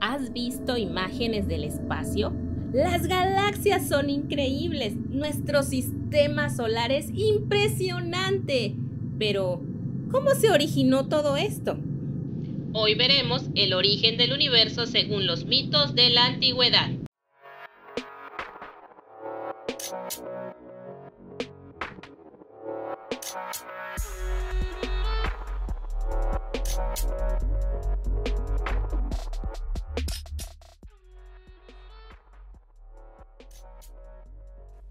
¿Has visto imágenes del espacio? Las galaxias son increíbles, nuestro sistema solar es impresionante. Pero, ¿cómo se originó todo esto? Hoy veremos el origen del universo según los mitos de la antigüedad.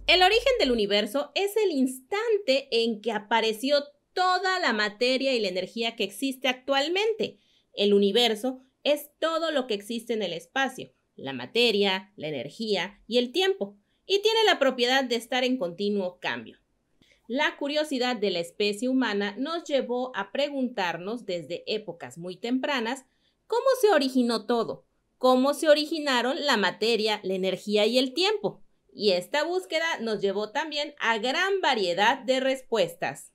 El origen del universo es el instante en que apareció toda la materia y la energía que existe actualmente. El universo es todo lo que existe en el espacio, la materia, la energía y el tiempo, y tiene la propiedad de estar en continuo cambio. La curiosidad de la especie humana nos llevó a preguntarnos desde épocas muy tempranas cómo se originó todo, cómo se originaron la materia, la energía y el tiempo y esta búsqueda nos llevó también a gran variedad de respuestas.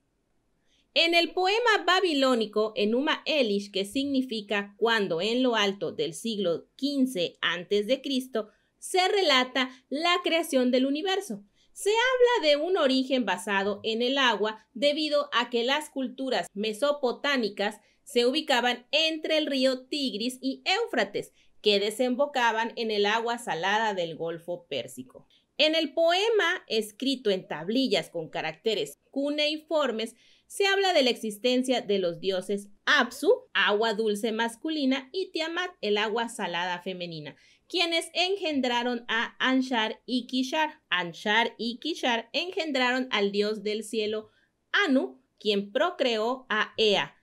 En el poema babilónico Enuma Elish, que significa cuando en lo alto del siglo XV a.C., se relata la creación del universo. Se habla de un origen basado en el agua debido a que las culturas mesopotámicas se ubicaban entre el río Tigris y Éufrates, que desembocaban en el agua salada del Golfo Pérsico. En el poema, escrito en tablillas con caracteres cuneiformes, se habla de la existencia de los dioses Apsu, agua dulce masculina, y Tiamat, el agua salada femenina, quienes engendraron a Anshar y Kishar. Anshar y Kishar engendraron al dios del cielo Anu, quien procreó a Ea,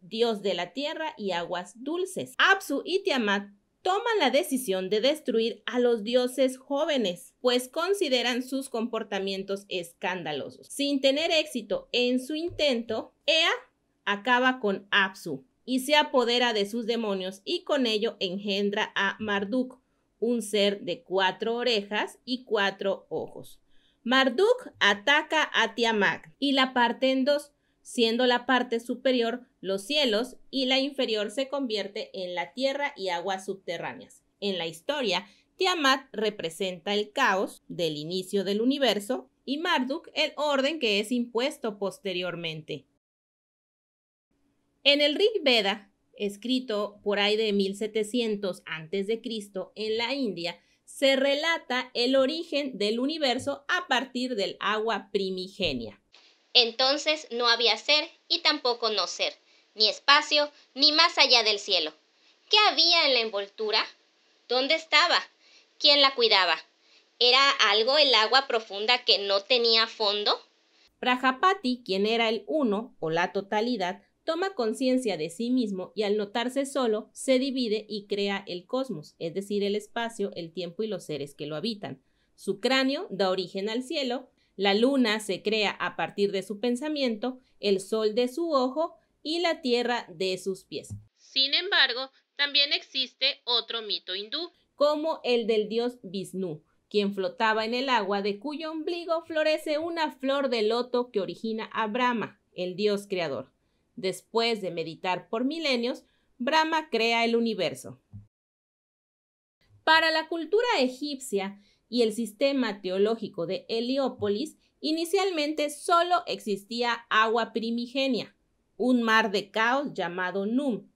dios de la tierra y aguas dulces. Apsu y Tiamat toma la decisión de destruir a los dioses jóvenes, pues consideran sus comportamientos escandalosos. Sin tener éxito en su intento, Ea acaba con Apsu y se apodera de sus demonios y con ello engendra a Marduk, un ser de cuatro orejas y cuatro ojos. Marduk ataca a Tiamat y la parte en dos siendo la parte superior los cielos y la inferior se convierte en la tierra y aguas subterráneas. En la historia, Tiamat representa el caos del inicio del universo y Marduk el orden que es impuesto posteriormente. En el Rig Veda, escrito por ahí de 1700 a.C. en la India, se relata el origen del universo a partir del agua primigenia. Entonces no había ser y tampoco no ser, ni espacio, ni más allá del cielo. ¿Qué había en la envoltura? ¿Dónde estaba? ¿Quién la cuidaba? ¿Era algo el agua profunda que no tenía fondo? Prajapati, quien era el uno o la totalidad, toma conciencia de sí mismo y al notarse solo, se divide y crea el cosmos, es decir, el espacio, el tiempo y los seres que lo habitan. Su cráneo da origen al cielo, la luna se crea a partir de su pensamiento, el sol de su ojo y la tierra de sus pies. Sin embargo, también existe otro mito hindú, como el del dios Vishnu, quien flotaba en el agua de cuyo ombligo florece una flor de loto que origina a Brahma, el dios creador. Después de meditar por milenios, Brahma crea el universo. Para la cultura egipcia, y el sistema teológico de Heliópolis, inicialmente solo existía agua primigenia, un mar de caos llamado Num.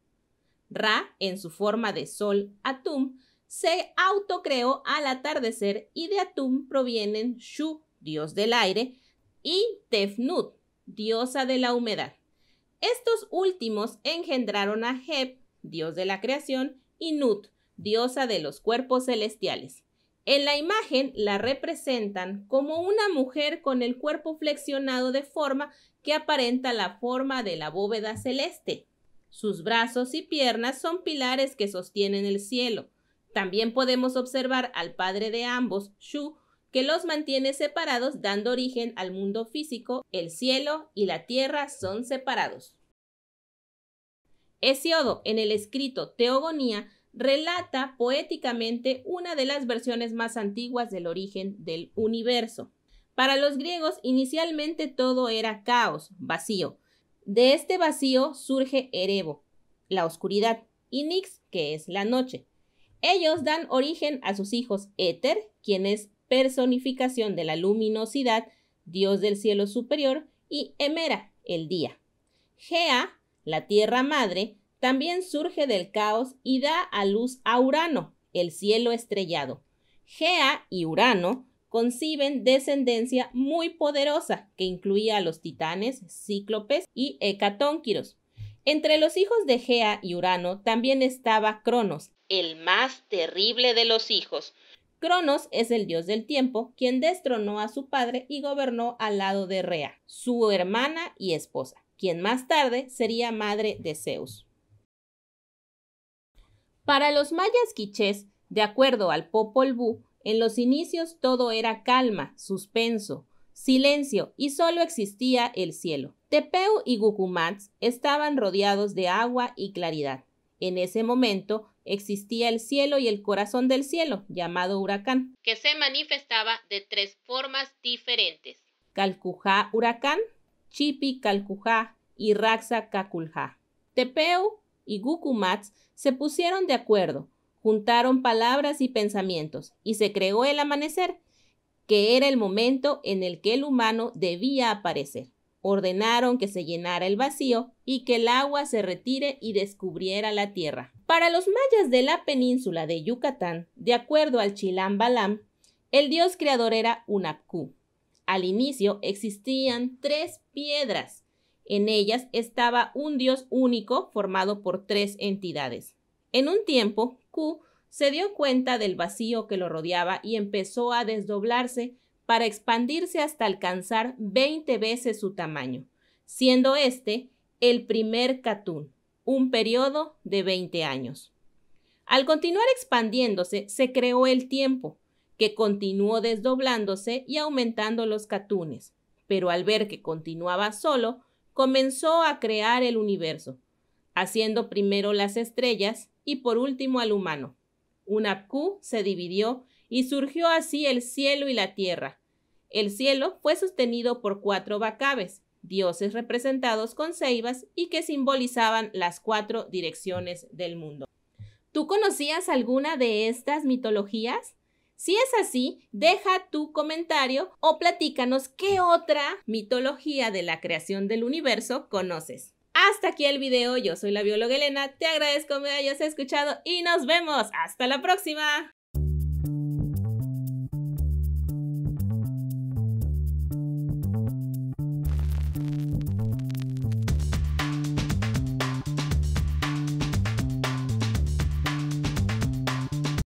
Ra, en su forma de sol Atum, se autocreó al atardecer y de Atum provienen Shu, dios del aire, y Tefnut, diosa de la humedad. Estos últimos engendraron a Heb, dios de la creación, y Nut, diosa de los cuerpos celestiales. En la imagen la representan como una mujer con el cuerpo flexionado de forma que aparenta la forma de la bóveda celeste. Sus brazos y piernas son pilares que sostienen el cielo. También podemos observar al padre de ambos, Shu, que los mantiene separados dando origen al mundo físico, el cielo y la tierra son separados. Hesiodo, en el escrito Teogonía, relata poéticamente una de las versiones más antiguas del origen del universo. Para los griegos inicialmente todo era caos, vacío. De este vacío surge Erebo, la oscuridad, y Nix, que es la noche. Ellos dan origen a sus hijos Éter, quien es personificación de la luminosidad, dios del cielo superior, y Hemera, el día. Gea, la tierra madre, también surge del caos y da a luz a Urano, el cielo estrellado. Gea y Urano conciben descendencia muy poderosa que incluía a los titanes, cíclopes y hecatónquiros. Entre los hijos de Gea y Urano también estaba Cronos, el más terrible de los hijos. Cronos es el dios del tiempo, quien destronó a su padre y gobernó al lado de Rea, su hermana y esposa, quien más tarde sería madre de Zeus. Para los mayas quichés, de acuerdo al Popol Vuh, en los inicios todo era calma, suspenso, silencio y solo existía el cielo. Tepeu y Gucumatz estaban rodeados de agua y claridad. En ese momento existía el cielo y el corazón del cielo, llamado huracán, que se manifestaba de tres formas diferentes. Calcuja huracán, Chipi calcuja y Raxa caculja. Tepeu y mats se pusieron de acuerdo, juntaron palabras y pensamientos, y se creó el amanecer, que era el momento en el que el humano debía aparecer. Ordenaron que se llenara el vacío y que el agua se retire y descubriera la tierra. Para los mayas de la península de Yucatán, de acuerdo al Chilam Balam, el dios creador era Unapku. Al inicio existían tres piedras en ellas estaba un dios único formado por tres entidades. En un tiempo, Q se dio cuenta del vacío que lo rodeaba y empezó a desdoblarse para expandirse hasta alcanzar 20 veces su tamaño, siendo este el primer Katun, un periodo de 20 años. Al continuar expandiéndose, se creó el tiempo, que continuó desdoblándose y aumentando los catunes, pero al ver que continuaba solo, comenzó a crear el universo, haciendo primero las estrellas y por último al humano. q se dividió y surgió así el cielo y la tierra. El cielo fue sostenido por cuatro bacabes, dioses representados con ceibas y que simbolizaban las cuatro direcciones del mundo. ¿Tú conocías alguna de estas mitologías? Si es así, deja tu comentario o platícanos qué otra mitología de la creación del universo conoces. Hasta aquí el video, yo soy la bióloga Elena, te agradezco me hayas escuchado y nos vemos, hasta la próxima.